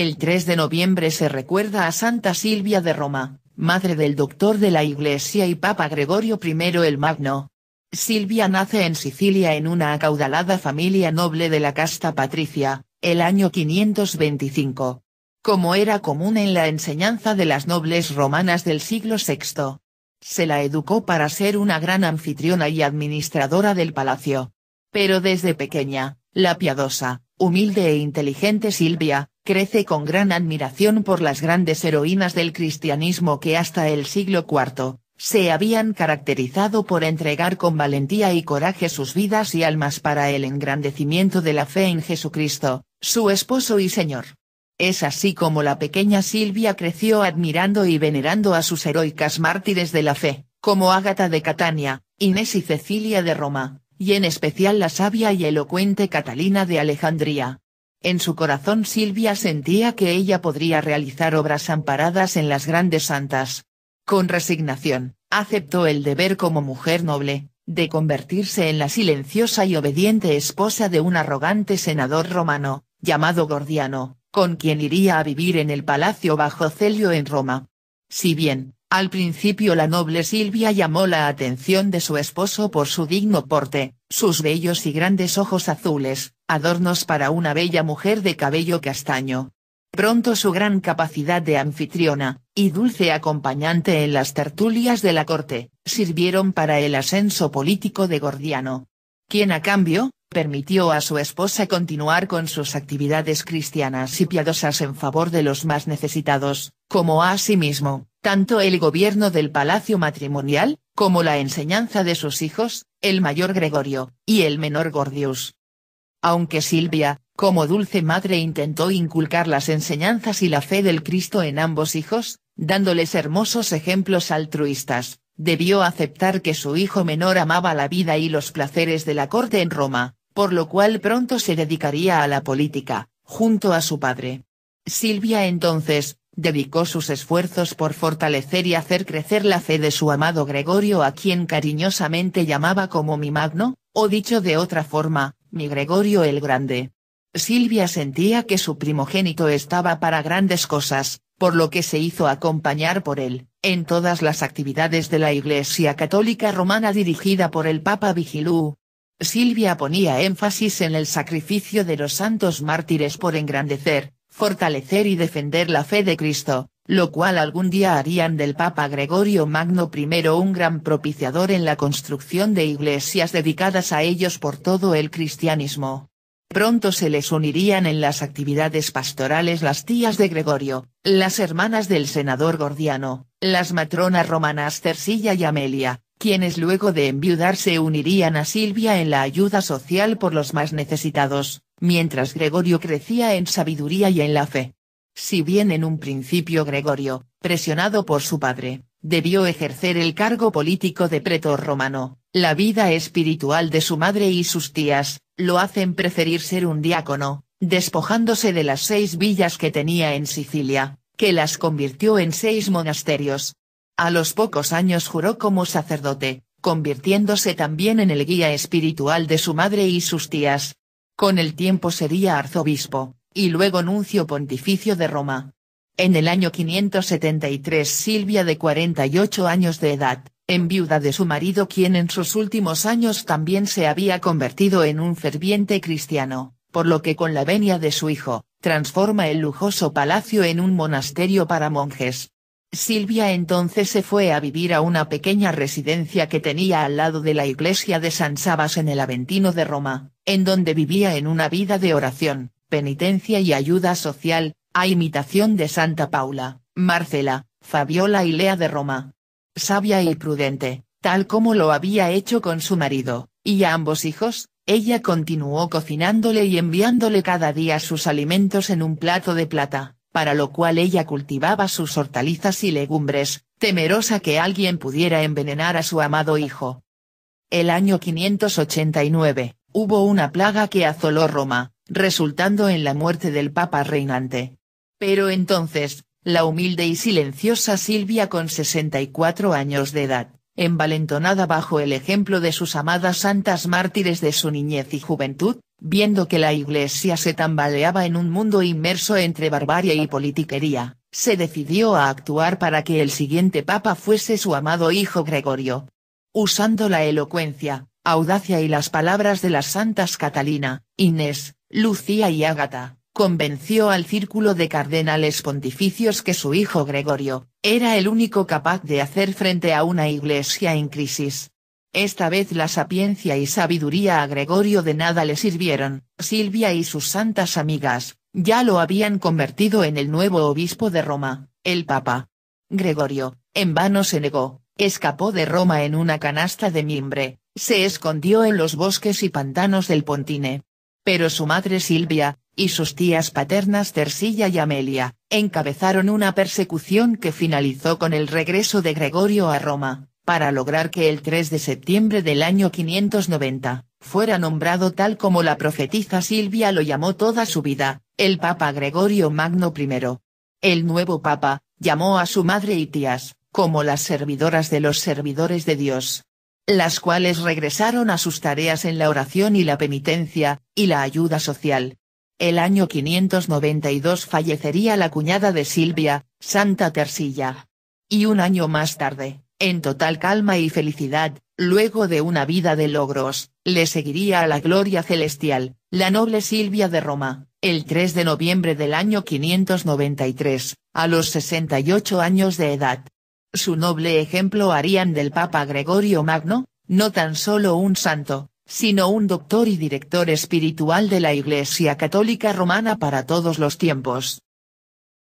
El 3 de noviembre se recuerda a Santa Silvia de Roma, madre del doctor de la Iglesia y Papa Gregorio I el Magno. Silvia nace en Sicilia en una acaudalada familia noble de la casta patricia, el año 525. Como era común en la enseñanza de las nobles romanas del siglo VI. Se la educó para ser una gran anfitriona y administradora del palacio. Pero desde pequeña, la piadosa, humilde e inteligente Silvia, crece con gran admiración por las grandes heroínas del cristianismo que hasta el siglo IV, se habían caracterizado por entregar con valentía y coraje sus vidas y almas para el engrandecimiento de la fe en Jesucristo, su esposo y Señor. Es así como la pequeña Silvia creció admirando y venerando a sus heroicas mártires de la fe, como Ágata de Catania, Inés y Cecilia de Roma, y en especial la sabia y elocuente Catalina de Alejandría, en su corazón Silvia sentía que ella podría realizar obras amparadas en las grandes santas. Con resignación, aceptó el deber como mujer noble, de convertirse en la silenciosa y obediente esposa de un arrogante senador romano, llamado Gordiano, con quien iría a vivir en el palacio bajo celio en Roma. Si bien, al principio la noble Silvia llamó la atención de su esposo por su digno porte, sus bellos y grandes ojos azules, adornos para una bella mujer de cabello castaño. Pronto su gran capacidad de anfitriona, y dulce acompañante en las tertulias de la corte, sirvieron para el ascenso político de Gordiano. Quien a cambio, permitió a su esposa continuar con sus actividades cristianas y piadosas en favor de los más necesitados, como a sí mismo tanto el gobierno del palacio matrimonial, como la enseñanza de sus hijos, el mayor Gregorio, y el menor Gordius. Aunque Silvia, como dulce madre intentó inculcar las enseñanzas y la fe del Cristo en ambos hijos, dándoles hermosos ejemplos altruistas, debió aceptar que su hijo menor amaba la vida y los placeres de la corte en Roma, por lo cual pronto se dedicaría a la política, junto a su padre. Silvia entonces, dedicó sus esfuerzos por fortalecer y hacer crecer la fe de su amado Gregorio a quien cariñosamente llamaba como mi magno, o dicho de otra forma, mi Gregorio el Grande. Silvia sentía que su primogénito estaba para grandes cosas, por lo que se hizo acompañar por él, en todas las actividades de la Iglesia Católica Romana dirigida por el Papa Vigilú. Silvia ponía énfasis en el sacrificio de los santos mártires por engrandecer, fortalecer y defender la fe de Cristo, lo cual algún día harían del Papa Gregorio Magno I un gran propiciador en la construcción de iglesias dedicadas a ellos por todo el cristianismo. Pronto se les unirían en las actividades pastorales las tías de Gregorio, las hermanas del senador Gordiano, las matronas romanas Tercilla y Amelia, quienes luego de enviudarse unirían a Silvia en la ayuda social por los más necesitados, mientras Gregorio crecía en sabiduría y en la fe. Si bien en un principio Gregorio, presionado por su padre, debió ejercer el cargo político de pretor romano, la vida espiritual de su madre y sus tías, lo hacen preferir ser un diácono, despojándose de las seis villas que tenía en Sicilia, que las convirtió en seis monasterios, a los pocos años juró como sacerdote, convirtiéndose también en el guía espiritual de su madre y sus tías. Con el tiempo sería arzobispo, y luego nuncio pontificio de Roma. En el año 573 Silvia de 48 años de edad, en viuda de su marido quien en sus últimos años también se había convertido en un ferviente cristiano, por lo que con la venia de su hijo, transforma el lujoso palacio en un monasterio para monjes. Silvia entonces se fue a vivir a una pequeña residencia que tenía al lado de la iglesia de San Sabas en el Aventino de Roma, en donde vivía en una vida de oración, penitencia y ayuda social, a imitación de Santa Paula, Marcela, Fabiola y Lea de Roma. Sabia y prudente, tal como lo había hecho con su marido, y a ambos hijos, ella continuó cocinándole y enviándole cada día sus alimentos en un plato de plata para lo cual ella cultivaba sus hortalizas y legumbres, temerosa que alguien pudiera envenenar a su amado hijo. El año 589, hubo una plaga que azoló Roma, resultando en la muerte del papa reinante. Pero entonces, la humilde y silenciosa Silvia con 64 años de edad, envalentonada bajo el ejemplo de sus amadas santas mártires de su niñez y juventud, viendo que la iglesia se tambaleaba en un mundo inmerso entre barbarie y politiquería, se decidió a actuar para que el siguiente papa fuese su amado hijo Gregorio. Usando la elocuencia, audacia y las palabras de las santas Catalina, Inés, Lucía y Ágata, convenció al círculo de cardenales pontificios que su hijo Gregorio, era el único capaz de hacer frente a una iglesia en crisis, esta vez la sapiencia y sabiduría a Gregorio de nada le sirvieron, Silvia y sus santas amigas, ya lo habían convertido en el nuevo obispo de Roma, el Papa. Gregorio, en vano se negó, escapó de Roma en una canasta de mimbre, se escondió en los bosques y pantanos del Pontine. Pero su madre Silvia, y sus tías paternas Tersilla y Amelia, encabezaron una persecución que finalizó con el regreso de Gregorio a Roma, para lograr que el 3 de septiembre del año 590, fuera nombrado tal como la profetiza Silvia lo llamó toda su vida, el Papa Gregorio Magno I. El nuevo Papa, llamó a su madre y tías, como las servidoras de los servidores de Dios. Las cuales regresaron a sus tareas en la oración y la penitencia, y la ayuda social. El año 592 fallecería la cuñada de Silvia, Santa Tersilla. Y un año más tarde, en total calma y felicidad, luego de una vida de logros, le seguiría a la gloria celestial, la noble Silvia de Roma, el 3 de noviembre del año 593, a los 68 años de edad. Su noble ejemplo harían del Papa Gregorio Magno, no tan solo un santo, sino un doctor y director espiritual de la Iglesia Católica Romana para todos los tiempos.